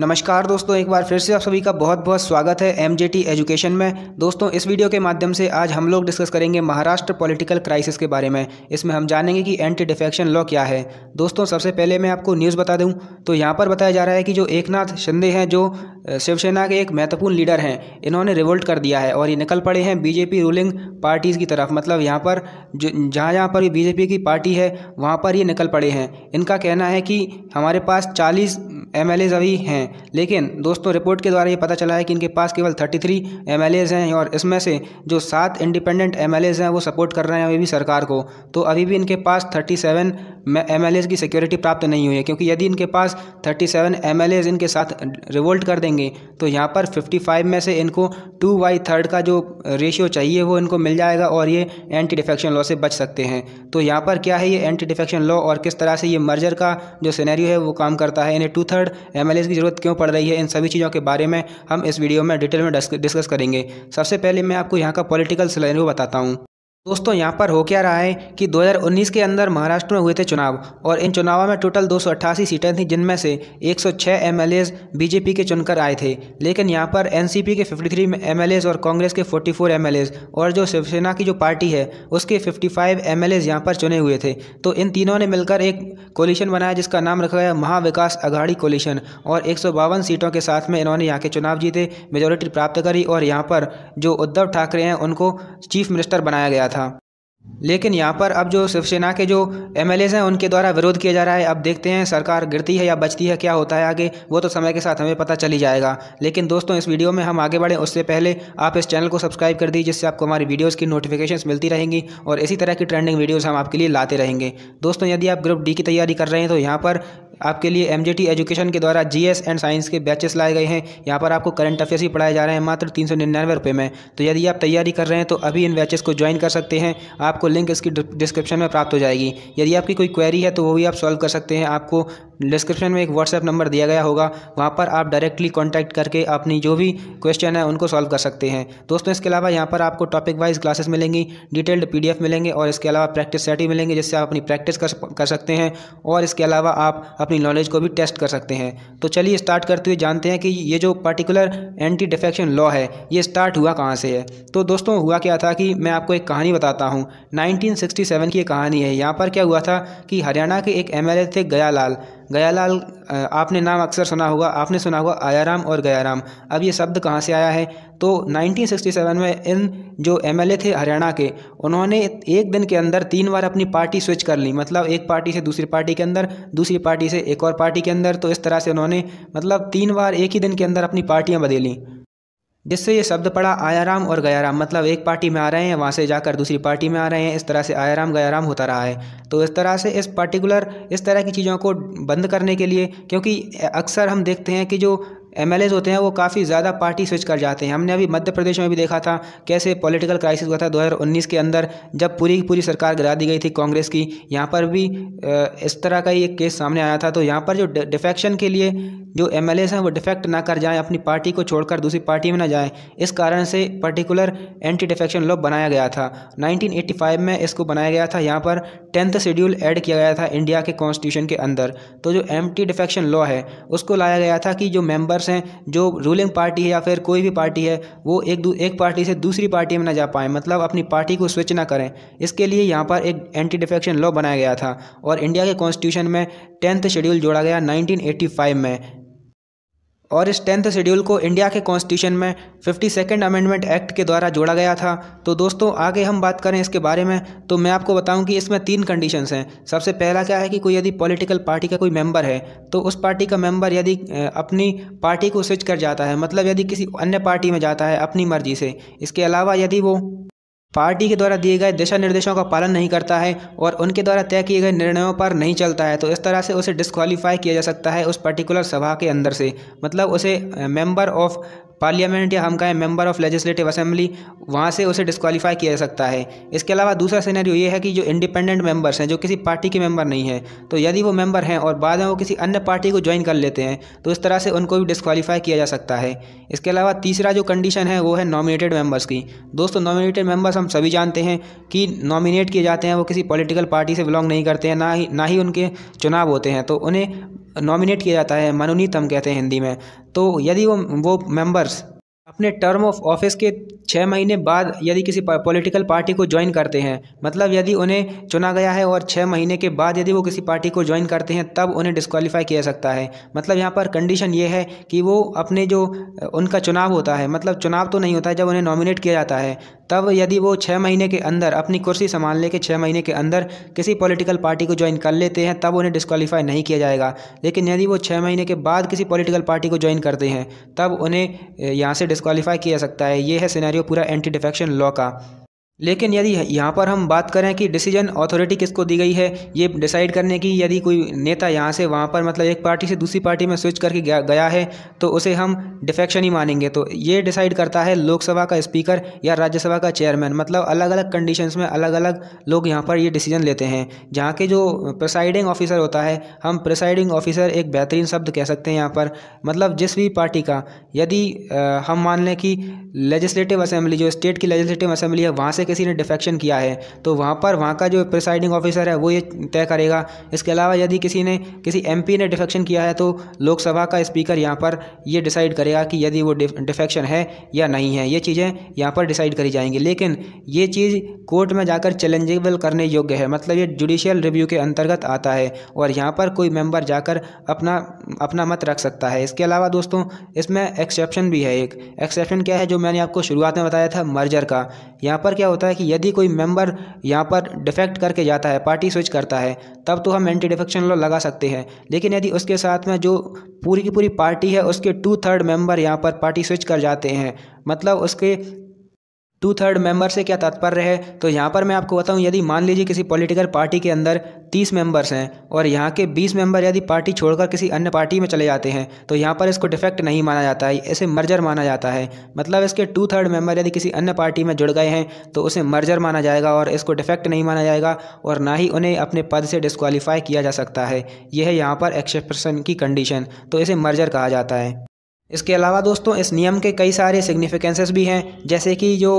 नमस्कार दोस्तों एक बार फिर से आप सभी का बहुत बहुत स्वागत है एम एजुकेशन में दोस्तों इस वीडियो के माध्यम से आज हम लोग डिस्कस करेंगे महाराष्ट्र पॉलिटिकल क्राइसिस के बारे में इसमें हम जानेंगे कि एंटी डिफेक्शन लॉ क्या है दोस्तों सबसे पहले मैं आपको न्यूज़ बता दूं तो यहाँ पर बताया जा रहा है कि जो एक शिंदे हैं जो शिवसेना के एक महत्वपूर्ण लीडर हैं इन्होंने रिवोल्ट कर दिया है और ये निकल पड़े हैं बीजेपी रूलिंग पार्टीज़ की तरफ मतलब यहाँ पर जहाँ जहाँ पर बीजेपी की पार्टी है वहाँ पर ये निकल पड़े हैं इनका कहना है कि हमारे पास चालीस एम अभी हैं लेकिन दोस्तों रिपोर्ट के द्वारा ये पता चला है कि इनके पास केवल 33 थ्री हैं और इसमें से जो सात इंडिपेंडेंट एम हैं वो सपोर्ट कर रहे हैं अभी भी सरकार को तो अभी भी इनके पास 37 सेवन की सिक्योरिटी प्राप्त नहीं हुई है क्योंकि यदि इनके पास 37 सेवन इनके साथ रिवोल्ट कर देंगे तो यहाँ पर 55 में से इनको टू बाई थर्ड का जो रेशियो चाहिए वो इनको मिल जाएगा और ये एंटी डिफेक्शन लॉ से बच सकते हैं तो यहाँ पर क्या है ये एंटी डिफेक्शन लॉ और किस तरह से ये मर्जर का जो सीनैरियो है वो काम करता है इन्हें टू मेथड एम की ज़रूरत क्यों पड़ रही है इन सभी चीज़ों के बारे में हम इस वीडियो में डिटेल में डिस्कस करेंगे सबसे पहले मैं आपको यहाँ का पॉलिटिकल सिलेरियो बताता हूँ दोस्तों यहाँ पर हो क्या रहा है कि 2019 के अंदर महाराष्ट्र में हुए थे चुनाव और इन चुनावों में टोटल 288 सीटें थीं जिनमें से 106 एमएलएज बीजेपी के चुनकर आए थे लेकिन यहाँ पर एनसीपी के 53 एमएलएज और कांग्रेस के 44 एमएलएज और जो शिवसेना की जो पार्टी है उसके 55 एमएलएज यहाँ पर चुने हुए थे तो इन तीनों ने मिलकर एक कोलिशन बनाया जिसका नाम रखा गया महाविकास अघाड़ी कोलिशन और एक सीटों के साथ में इन्होंने यहाँ के चुनाव जीते मेजोरिटी प्राप्त करी और यहाँ पर जो उद्धव ठाकरे हैं उनको चीफ मिनिस्टर बनाया गया था था लेकिन यहाँ पर अब जो शिवसेना के जो एम हैं उनके द्वारा विरोध किया जा रहा है अब देखते हैं सरकार गिरती है या बचती है क्या होता है आगे वो तो समय के साथ हमें पता चली जाएगा लेकिन दोस्तों इस वीडियो में हम आगे बढ़ें उससे पहले आप इस चैनल को सब्सक्राइब कर दीजिए जिससे आपको हमारी वीडियोज़ की नोटिफिकेशन मिलती रहेंगी और इसी तरह की ट्रेंडिंग वीडियोज़ हम आपके लिए लाते रहेंगे दोस्तों यदि आप ग्रुप डी की तैयारी कर रहे हैं तो यहाँ पर आपके लिए एम एजुकेशन के द्वारा जी एंड साइंस के बैचेस लाए गए हैं यहाँ पर आपको करंट अफेयर्स ही पढ़ाए जा रहे हैं मात्र तीन सौ निन्यानवे रुपये में तो यदि आप तैयारी कर रहे हैं तो अभी इन बैचेस को ज्वाइन कर सकते हैं आपको लिंक इसकी डिस्क्रिप्शन में प्राप्त हो जाएगी यदि आपकी कोई क्वेरी है तो वो भी आप सॉल्व कर सकते हैं आपको डिस्क्रिप्शन में एक व्हाट्सएप नंबर दिया गया होगा वहाँ पर आप डायरेक्टली कॉन्टैक्ट करके अपनी जो भी क्वेश्चन है उनको सॉल्व कर सकते हैं दोस्तों इसके अलावा यहाँ पर आपको टॉपिक वाइज क्लासेस मिलेंगी डिटेल्ड पी मिलेंगे और इसके अलावा प्रैक्टिस सेट ही मिलेंगे जिससे आप अपनी प्रैक्टिस कर, कर सकते हैं और इसके अलावा आप अपनी नॉलेज को भी टेस्ट कर सकते हैं तो चलिए स्टार्ट करते हुए जानते हैं कि ये जो पर्टिकुलर एंटी डिफेक्शन लॉ है ये स्टार्ट हुआ कहाँ से है तो दोस्तों हुआ क्या था कि मैं आपको एक कहानी बताता हूँ 1967 की एक कहानी है यहाँ पर क्या हुआ था कि हरियाणा के एक एमएलए थे गयालाल गयालाल आपने नाम अक्सर सुना होगा आपने सुना होगा आयाराम और गयाराम अब ये शब्द कहाँ से आया है तो 1967 में इन जो एमएलए थे हरियाणा के उन्होंने एक दिन के अंदर तीन बार अपनी पार्टी स्विच कर ली मतलब एक पार्टी से दूसरी पार्टी के अंदर दूसरी पार्टी से एक और पार्टी के अंदर तो इस तरह से उन्होंने मतलब तीन बार एक ही दिन के अंदर अपनी पार्टियाँ बदली जिससे ये शब्द पड़ा आया राम और गया राम मतलब एक पार्टी में आ रहे हैं वहाँ से जाकर दूसरी पार्टी में आ रहे हैं इस तरह से आया राम गया राम होता रहा है तो इस तरह से इस पर्टिकुलर इस तरह की चीज़ों को बंद करने के लिए क्योंकि अक्सर हम देखते हैं कि जो एम होते हैं वो काफ़ी ज़्यादा पार्टी स्विच कर जाते हैं हमने अभी मध्य प्रदेश में भी देखा था कैसे पॉलिटिकल क्राइसिस हुआ था 2019 के अंदर जब पूरी की पूरी सरकार गिरा दी गई थी कांग्रेस की यहाँ पर भी इस तरह का ही एक केस सामने आया था तो यहाँ पर जो डिफेक्शन के लिए जो एम हैं वो डिफेक्ट ना कर जाएँ अपनी पार्टी को छोड़कर दूसरी पार्टी में ना जाएँ इस कारण से पर्टिकुलर एंटी डिफेक्शन लॉ बनाया गया था नाइनटीन में इसको बनाया गया था यहाँ पर टेंथ शेड्यूल एड किया गया था इंडिया के कॉन्स्टिट्यूशन के अंदर तो जो एंटी डिफेक्शन लॉ है उसको लाया गया था कि जो मेंबर मेंबर्स हैं जो रूलिंग पार्टी है या फिर कोई भी पार्टी है वो एक एक पार्टी से दूसरी पार्टी में ना जा पाएँ मतलब अपनी पार्टी को स्विच ना करें इसके लिए यहाँ पर एक एंटी डिफेक्शन लॉ बनाया गया था और इंडिया के कॉन्स्टिट्यूशन में टेंथ शेड्यूल जोड़ा गया नाइनटीन में और इस टेंथ शेड्यूल को इंडिया के कॉन्स्टिट्यूशन में फिफ्टी सेकेंड अमेंडमेंट एक्ट के द्वारा जोड़ा गया था तो दोस्तों आगे हम बात करें इसके बारे में तो मैं आपको बताऊं कि इसमें तीन कंडीशंस हैं सबसे पहला क्या है कि कोई यदि पॉलिटिकल पार्टी का कोई मेंबर है तो उस पार्टी का मेंबर यदि अपनी पार्टी को स्विच कर जाता है मतलब यदि किसी अन्य पार्टी में जाता है अपनी मर्जी से इसके अलावा यदि वो पार्टी के द्वारा दिए गए दिशा निर्देशों का पालन नहीं करता है और उनके द्वारा तय किए गए निर्णयों पर नहीं चलता है तो इस तरह से उसे डिस्कवालीफाई किया जा सकता है उस पर्टिकुलर सभा के अंदर से मतलब उसे मेंबर ऑफ पार्लियामेंट या हम कहें मेंबर ऑफ लेजिस्लेटिव असेंबली वहाँ से उसे डिस्कवालीफाई किया जा सकता है इसके अलावा दूसरा सीनरी ये है कि जो इंडिपेंडेंट मेंबर्स हैं जो किसी पार्टी के मेंबर नहीं है तो यदि वो मेंबर हैं और बाद में वो किसी अन्य पार्टी को ज्वाइन कर लेते हैं तो इस तरह से उनको भी डिस्कवालीफाई किया जा सकता है इसके अलावा तीसरा जो कंडीशन है वो है नॉमिनेटेड मेंबर्स की दोस्तों नॉमिनेटेड मेंबर्स हम सभी जानते हैं कि नॉमिनेट किए जाते हैं वो किसी पॉलिटिकल पार्टी से बिलोंग नहीं करते हैं ना ही ना ही उनके चुनाव होते हैं तो उन्हें नॉमिनेट किया जाता है मनोनीत हम कहते हैं हिंदी में तो यदि वो वो मेंबर्स अपने टर्म ऑफ ऑफिस के छः महीने बाद यदि किसी पॉलिटिकल पार्टी को ज्वाइन करते हैं मतलब यदि उन्हें चुना गया है और छः महीने के बाद यदि वो किसी पार्टी को ज्वाइन करते हैं तब उन्हें डिस्कवालीफाई किया सकता है मतलब यहाँ पर कंडीशन ये है कि वो अपने जो उनका चुनाव होता है मतलब चुनाव तो नहीं होता है जब उन्हें नॉमिनेट किया जाता है तब यदि वो छः महीने के अंदर अपनी कुर्सी संभालने के छः महीने के अंदर किसी पॉलिटिकल पार्टी को ज्वाइन कर लेते हैं तब उन्हें डिस्कालीफाई नहीं किया जाएगा लेकिन यदि वो छः महीने के बाद किसी पॉलिटिकल पार्टी को ज्वाइन करते हैं तब उन्हें यहाँ से डिस्कवालीफाई किया जा सकता है ये है सिनेरियो पूरा एंटी डिफेक्शन लॉ का लेकिन यदि यहाँ पर हम बात करें कि डिसीजन अथॉरिटी किसको दी गई है ये डिसाइड करने की यदि कोई नेता यहाँ से वहाँ पर मतलब एक पार्टी से दूसरी पार्टी में स्विच करके गया है तो उसे हम डिफेक्शन ही मानेंगे तो ये डिसाइड करता है लोकसभा का स्पीकर या राज्यसभा का चेयरमैन मतलब अलग अलग कंडीशंस में अलग अलग लोग यहाँ पर ये डिसीजन लेते हैं जहाँ के जो प्रिसाइडिंग ऑफिसर होता है हम प्रिसाइडिंग ऑफिसर एक बेहतरीन शब्द कह सकते हैं यहाँ पर मतलब जिस भी पार्टी का यदि हम मान लें कि लेजिस्लेटिव असेंबली जो स्टेट की लेजिस्लेटिव असेंबली है वहाँ से किसी ने डिफेक्शन किया है तो वहाँ पर वहाँ का जो प्रिसाइडिंग ऑफिसर है वो ये तय करेगा इसके अलावा यदि किसी ने किसी एम ने डिफेक्शन किया है तो लोकसभा का स्पीकर यहाँ पर ये डिसाइड करेगा कि यदि वो डिफेक्शन है या नहीं है ये चीज़ें यहाँ पर डिसाइड करी जाएंगी लेकिन ये चीज़ कोर्ट में जाकर चैलेंजेबल करने योग्य है मतलब ये जुडिशियल रिव्यू के अंतर्गत आता है और यहाँ पर कोई मेंबर जाकर अपना अपना मत रख सकता है इसके अलावा दोस्तों इसमें एक्सेप्शन भी है एक एक्सेप्शन क्या है जो मैंने आपको शुरुआत में बताया था मर्जर का यहाँ पर क्या होता है कि यदि कोई मेंबर यहाँ पर डिफेक्ट करके जाता है पार्टी स्विच करता है तब तो हम एंटी डिफेक्शन लॉ लगा सकते हैं लेकिन यदि उसके साथ में जो पूरी की पूरी पार्टी है उसके टू थर्ड मेंबर यहाँ पर पार्टी स्विच कर जाते हैं मतलब उसके टू थर्ड मेंबर से क्या तात्पर्य है तो यहाँ पर मैं आपको बताऊँ यदि मान लीजिए किसी पॉलिटिकल पार्टी के अंदर तीस मेंबर्स हैं और यहाँ के बीस मेंबर यदि पार्टी छोड़कर किसी अन्य पार्टी में चले जाते हैं तो यहाँ पर इसको डिफेक्ट नहीं माना जाता है इसे मर्जर माना जाता है मतलब इसके टू थर्ड मेंबर यदि किसी अन्य पार्टी में जुड़ गए हैं तो उसे मर्जर माना जाएगा और इसको डिफेक्ट नहीं माना जाएगा और ना ही उन्हें अपने पद से डिस्कवालीफाई किया जा सकता है यह है यहाँ पर एक्सेप्शन की कंडीशन तो इसे मर्जर कहा जाता है इसके अलावा दोस्तों इस नियम के कई सारे सिग्निफिकेंसेस भी हैं जैसे कि जो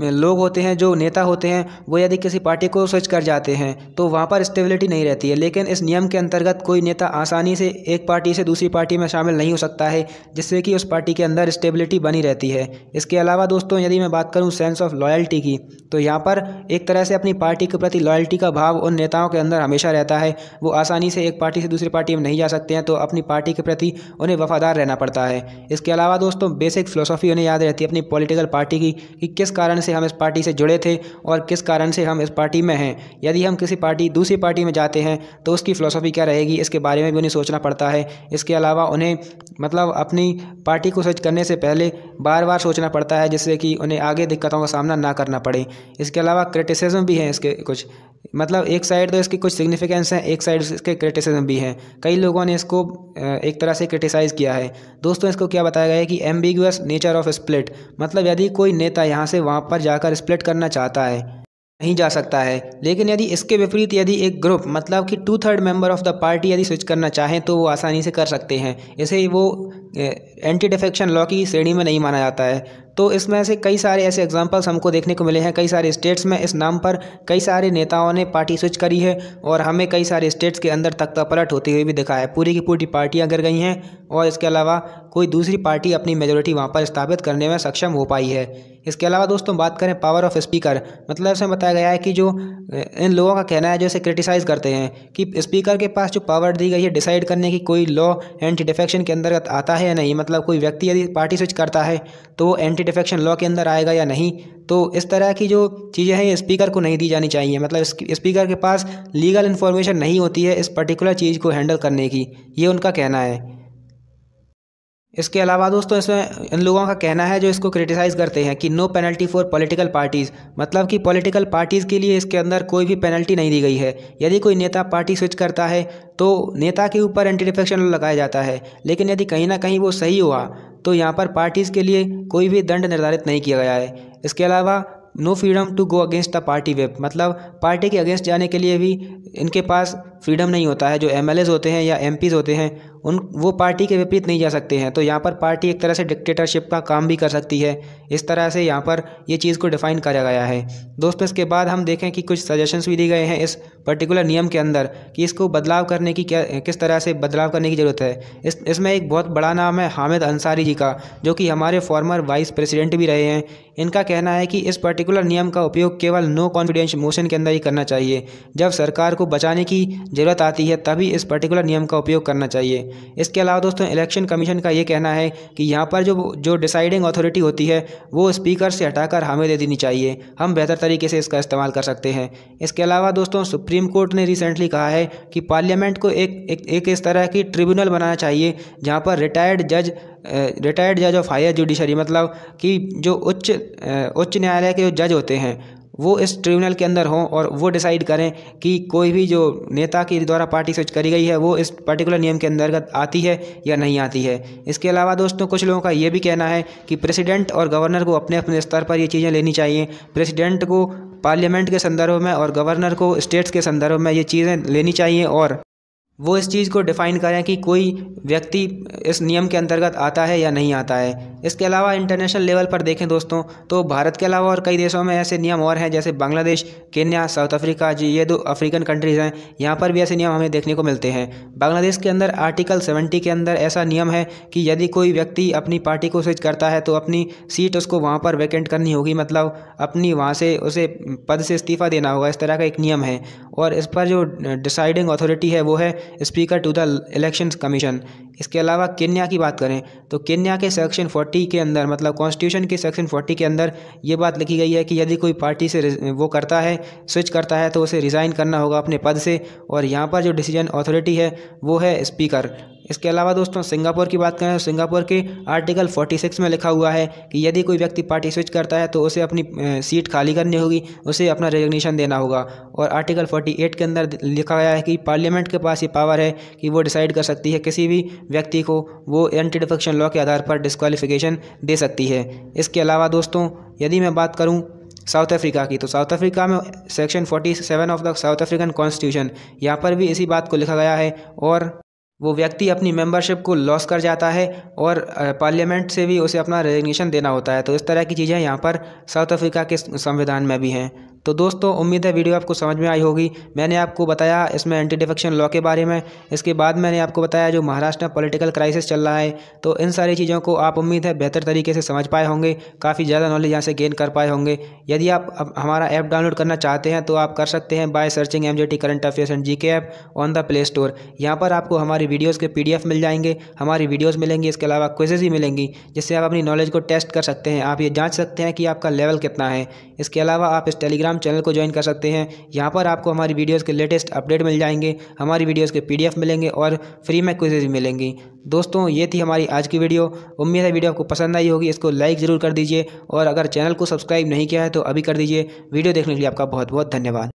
लोग होते हैं जो नेता होते हैं वो यदि किसी पार्टी को स्विच कर जाते हैं तो वहाँ पर स्टेबिलिटी नहीं रहती है लेकिन इस नियम के अंतर्गत कोई नेता आसानी से एक पार्टी से दूसरी पार्टी में शामिल नहीं हो सकता है जिससे कि उस पार्टी के अंदर स्टेबिलिटी बनी रहती है इसके अलावा दोस्तों यदि मैं बात करूँ सेंस ऑफ लॉयल्टी की तो यहाँ पर एक तरह से अपनी पार्टी के प्रति लॉयल्टी का भाव उन नेताओं के अंदर हमेशा रहता है वो आसानी से एक पार्टी से दूसरी पार्टी में नहीं जा सकते हैं तो अपनी पार्टी के प्रति उन्हें वफादार रहना पड़ता है इसके अलावा दोस्तों बेसिक फिलोसॉफी उन्हें याद रहती है अपनी पॉलिटिकल पार्टी की कि किस कारण से हम इस पार्टी से जुड़े थे और किस कारण से हम इस पार्टी में हैं यदि हम किसी पार्टी दूसरी पार्टी में जाते हैं तो उसकी फ़िलोसॉफी क्या रहेगी इसके बारे में भी उन्हें सोचना पड़ता है इसके अलावा उन्हें मतलब अपनी पार्टी को सर्च करने से पहले बार बार सोचना पड़ता है जिससे कि उन्हें आगे दिक्कतों का सामना ना करना पड़े इसके अलावा क्रिटिसिज्म भी हैं इसके कुछ मतलब एक साइड तो इसकी कुछ सिग्निफिकेंस हैं एक साइड इसके क्रिटिसिज्म भी हैं कई लोगों ने इसको एक तरह से क्रिटिसाइज़ किया है दोस्तों इसको को तो क्या बताया गया है कि एम्बिगस नेचर ऑफ स्प्लिट मतलब यदि कोई नेता यहाँ से वहाँ पर जाकर स्प्लिट करना चाहता है नहीं जा सकता है लेकिन यदि इसके विपरीत यदि एक ग्रुप मतलब कि two third member of the party यदि स्विच करना चाहें तो वो आसानी से कर सकते हैं इसे वो एंटी डिफेक्शन लॉ की श्रेणी में नहीं माना जाता है तो इसमें से कई सारे ऐसे एग्जांपल्स हमको देखने को मिले हैं कई सारे स्टेट्स में इस नाम पर कई सारे नेताओं ने पार्टी स्विच करी है और हमें कई सारे स्टेट्स के अंदर तख्ता पलट होती हुई भी दिखा है पूरी की पूरी पार्टियाँ गिर गई हैं और इसके अलावा कोई दूसरी पार्टी अपनी मेजोरिटी वहाँ पर स्थापित करने में सक्षम हो पाई है इसके अलावा दोस्तों बात करें पावर ऑफ स्पीकर मतलब इसमें बताया गया है कि जो इन लोगों का कहना है जो इसे क्रिटिसाइज़ करते हैं कि स्पीकर के पास जो पावर दी गई है डिसाइड करने की कोई लॉ एंटी डिफेक्शन के अंतर्गत आता है या नहीं मतलब मतलब कोई व्यक्ति यदि पार्टी स्विच करता है तो वो एंटी डिफेक्शन लॉ के अंदर आएगा या नहीं तो इस तरह की जो चीज़ें हैं स्पीकर को नहीं दी जानी चाहिए मतलब स्पीकर के पास लीगल इन्फॉर्मेशन नहीं होती है इस पर्टिकुलर चीज़ को हैंडल करने की ये उनका कहना है इसके अलावा दोस्तों इसमें इन लोगों का कहना है जो इसको क्रिटिसाइज़ करते हैं कि no penalty for political parties मतलब कि पॉलिटिकल पार्टीज़ के लिए इसके अंदर कोई भी पेनल्टी नहीं दी गई है यदि कोई नेता पार्टी स्विच करता है तो नेता के ऊपर एंटी डिफेक्शन लगाया जाता है लेकिन यदि कहीं ना कहीं वो सही हुआ तो यहाँ पर पार्टीज़ के लिए कोई भी दंड निर्धारित नहीं किया गया है इसके अलावा no freedom to go against the party whip मतलब पार्टी के अगेंस्ट जाने के लिए भी इनके पास फ्रीडम नहीं होता है जो एम होते हैं या एम होते हैं उन वो पार्टी के विपरीत नहीं जा सकते हैं तो यहाँ पर पार्टी एक तरह से डिक्टेटरशिप का काम भी कर सकती है इस तरह से यहाँ पर ये चीज़ को डिफ़ाइन करा गया है दोस्तों इसके बाद हम देखें कि कुछ सजेशंस भी दिए गए हैं इस पर्टिकुलर नियम के अंदर कि इसको बदलाव करने की क्या किस तरह से बदलाव करने की ज़रूरत है इस इसमें एक बहुत बड़ा नाम है हामिद अंसारी जी का जो कि हमारे फॉर्मर वाइस प्रेसिडेंट भी रहे हैं इनका कहना है कि इस पर्टिकुलर नियम का उपयोग केवल नो कॉन्फिडेंस मोशन के अंदर ही करना चाहिए जब सरकार को बचाने की ज़रूरत आती है तभी इस पर्टिकुलर नियम का उपयोग करना चाहिए इसके अलावा दोस्तों इलेक्शन कमीशन का ये कहना है कि यहाँ पर जो जो डिसाइडिंग अथॉरिटी होती है वो स्पीकर से हटाकर हमें दे देनी चाहिए हम बेहतर तरीके से इसका इस्तेमाल कर सकते हैं इसके अलावा दोस्तों सुप्रीम कोर्ट ने रिसेंटली कहा है कि पार्लियामेंट को एक एक, एक इस तरह की ट्रिब्यूनल बनाना चाहिए जहाँ पर रिटायर्ड जज रिटायर्ड जज ऑफ हायर जुडिशरी मतलब कि जो उच्च उच्च न्यायालय के जो जज होते हैं वो इस ट्रिब्यूनल के अंदर हों और वो डिसाइड करें कि कोई भी जो नेता के द्वारा पार्टी स्विच करी गई है वो इस पर्टिकुलर नियम के अंतर्गत आती है या नहीं आती है इसके अलावा दोस्तों कुछ लोगों का ये भी कहना है कि प्रेसिडेंट और गवर्नर को अपने अपने स्तर पर ये चीज़ें लेनी चाहिए प्रेसिडेंट को पार्लियामेंट के संदर्भ में और गवर्नर को स्टेट्स के संदर्भ में ये चीज़ें लेनी चाहिए और वो इस चीज़ को डिफ़ाइन करें कि कोई व्यक्ति इस नियम के अंतर्गत आता है या नहीं आता है इसके अलावा इंटरनेशनल लेवल पर देखें दोस्तों तो भारत के अलावा और कई देशों में ऐसे नियम और हैं जैसे बांग्लादेश केन्या साउथ अफ्रीका जी ये दो अफ्रीकन कंट्रीज़ हैं यहाँ पर भी ऐसे नियम हमें देखने को मिलते हैं बांग्लादेश के अंदर आर्टिकल सेवेंटी के अंदर ऐसा नियम है कि यदि कोई व्यक्ति अपनी पार्टी को स्विच करता है तो अपनी सीट उसको वहाँ पर वैकेंट करनी होगी मतलब अपनी वहाँ से उसे पद से इस्तीफ़ा देना होगा इस तरह का एक नियम है और इस पर जो डिसाइडिंग अथॉरिटी है वो है speaker to the election commission इसके अलावा केन्या की बात करें तो केन्या के सेक्शन 40 के अंदर मतलब कॉन्स्टिट्यूशन के सेक्शन 40 के अंदर ये बात लिखी गई है कि यदि कोई पार्टी से वो करता है स्विच करता है तो उसे रिज़ाइन करना होगा अपने पद से और यहाँ पर जो डिसीजन अथॉरिटी है वो है स्पीकर इसके अलावा दोस्तों सिंगापुर की बात करें तो सिंगापुर के आर्टिकल 46 में लिखा हुआ है कि यदि कोई व्यक्ति पार्टी स्विच करता है तो उसे अपनी सीट खाली करनी होगी उसे अपना रेजिग्नेशन देना होगा और आर्टिकल 48 के अंदर लिखा गया है कि पार्लियामेंट के पास ये पावर है कि वो डिसाइड कर सकती है किसी भी व्यक्ति को वो एंटी डिफेक्शन लॉ के आधार पर डिस्कवालिफिकेशन दे सकती है इसके अलावा दोस्तों यदि मैं बात करूँ साउथ अफ्रीका की तो साउथ अफ्रीका में section 47 of the South African constitution यहाँ पर भी इसी बात को लिखा गया है और वो व्यक्ति अपनी मेंबरशिप को लॉस कर जाता है और पार्लियामेंट से भी उसे अपना रेजिग्नेशन देना होता है तो इस तरह की चीज़ें यहाँ पर साउथ अफ्रीका के संविधान में भी हैं तो दोस्तों उम्मीद है वीडियो आपको समझ में आई होगी मैंने आपको बताया इसमें एंटी डिफेक्शन लॉ के बारे में इसके बाद मैंने आपको बताया जो महाराष्ट्र में पॉलिटिकल क्राइसिस चल रहा है तो इन सारी चीज़ों को आप उम्मीद है बेहतर तरीके से समझ पाए होंगे काफ़ी ज़्यादा नॉलेज यहाँ से गेन कर पाए होंगे यदि आप हमारा ऐप डाउनलोड करना चाहते हैं तो आप कर सकते हैं by searching M current affairs and G app on the play store यहाँ पर आपको हमारी वीडियोज़ के पी मिल जाएंगे हमारी वीडियोज़ मिलेंगी इसके अलावा क्विजेज ही मिलेंगी जिससे आप अपनी नॉलेज को टेस्ट कर सकते हैं आप ये जाँच सकते हैं कि आपका लेवल कितना है इसके अलावा आप इस टेलीग्राम चैनल को ज्वाइन कर सकते हैं यहाँ पर आपको हमारी वीडियोज़ के लेटेस्ट अपडेट मिल जाएंगे हमारी वीडियोज़ के पी मिलेंगे और फ्री में क्विजेज मिलेंगी दोस्तों ये थी हमारी आज की वीडियो उम्मीद है वीडियो आपको पसंद आई होगी इसको लाइक ज़रूर कर दीजिए और अगर चैनल को सब्सक्राइब नहीं किया है तो अभी कर दीजिए वीडियो देखने के लिए आपका बहुत बहुत धन्यवाद